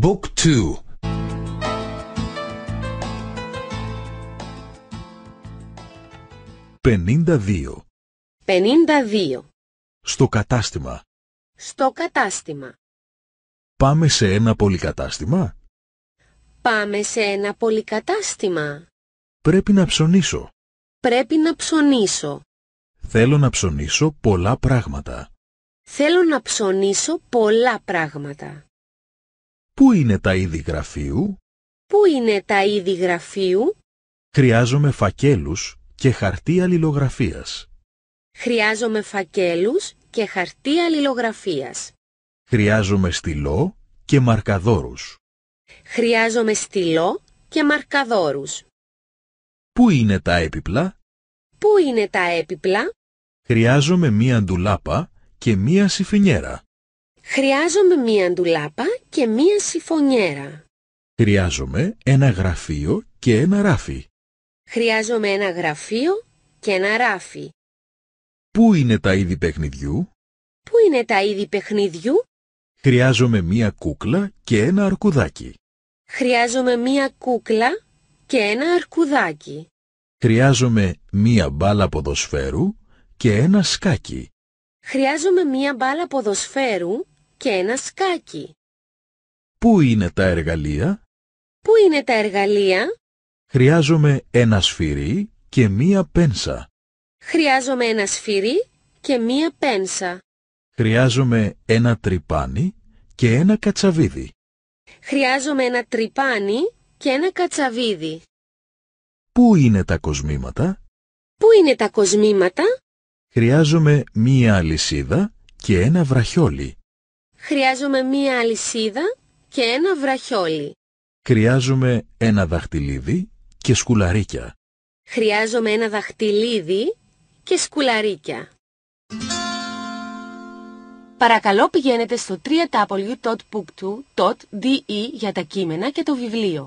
Book 2 52 52 Στο κατάστημα Στο κατάστημα Πάμε σε ένα πολυκατάστημα Πάμε σε ένα πολυκατάστημα Πρέπει να ψωνίσω Πρέπει να ψωνίσω Θέλω να ψωνίσω πολλά πράγματα Θέλω να ψωνίσω πολλά πράγματα Πού είναι τα είδη γραφείου? Πού είναι τα είδη γραφείου? Χρειάζομαι φακέλους και χαρτί αλληλογραφίας. Χρειάζομαι φακέλους και χαρτί αλληλογραφίας. Χρειάζομαι στυλό και μαρκαδόρους. Χρειάζομαι στυλό και μαρκαδόρους. Πού είναι τα έπιπλα? Πού είναι τα έπιπλα? Χρειάζομαι μία ντουλάπα και μία σιφινιέρα. Χρειάζομαι μία ντουλάπα και μία συμφωνιέρα. Χρειάζομαι ένα γραφείο και ένα ράφι. Χρειάζομαι ένα γραφείο και ένα ράφι. Πού είναι τα είδη παιχνιδιού? Πού είναι τα είδη παιχνιδιού? Χρειάζομαι μία κούκλα και ένα αρκουδάκι. Χρειάζομαι μία κούκλα και ένα αρκουδάκι. Χρειάζομαι μία μπάλα ποδοσφαίρου και ένα σκάκι. Χρειάζομαι μία μπάλα ποδοσφαίρου και ένα σκάκι. Πού είναι τα εργαλεία? Πού είναι τα εργαλεία? Χρειάζομαι ένα σφυρί και μία πένσα. Χρειάζομαι ένα σφυρί και μία πένσα. Χρειάζομαι ένα τρυπάνι και ένα κατσαβίδι. Χρειάζομαι ένα τρυπάνι και ένα κατσαβίδι. Πού είναι τα κοσμήματα? Πού είναι τα κοσμήματα? Χρειάζομαι μία αλυσίδα και ένα βραχιόλι. Χρειάζομαι μία αλυσίδα και ένα βραχιόλι. Χρειάζομαι ένα δαχτυλίδι και σκουλαρίκια. Χρειάζομαι ένα δαχτυλίδι και σκουλαρίκια. Παρακαλώ πηγαίνετε στο wwwbook για τα κείμενα και το βιβλίο.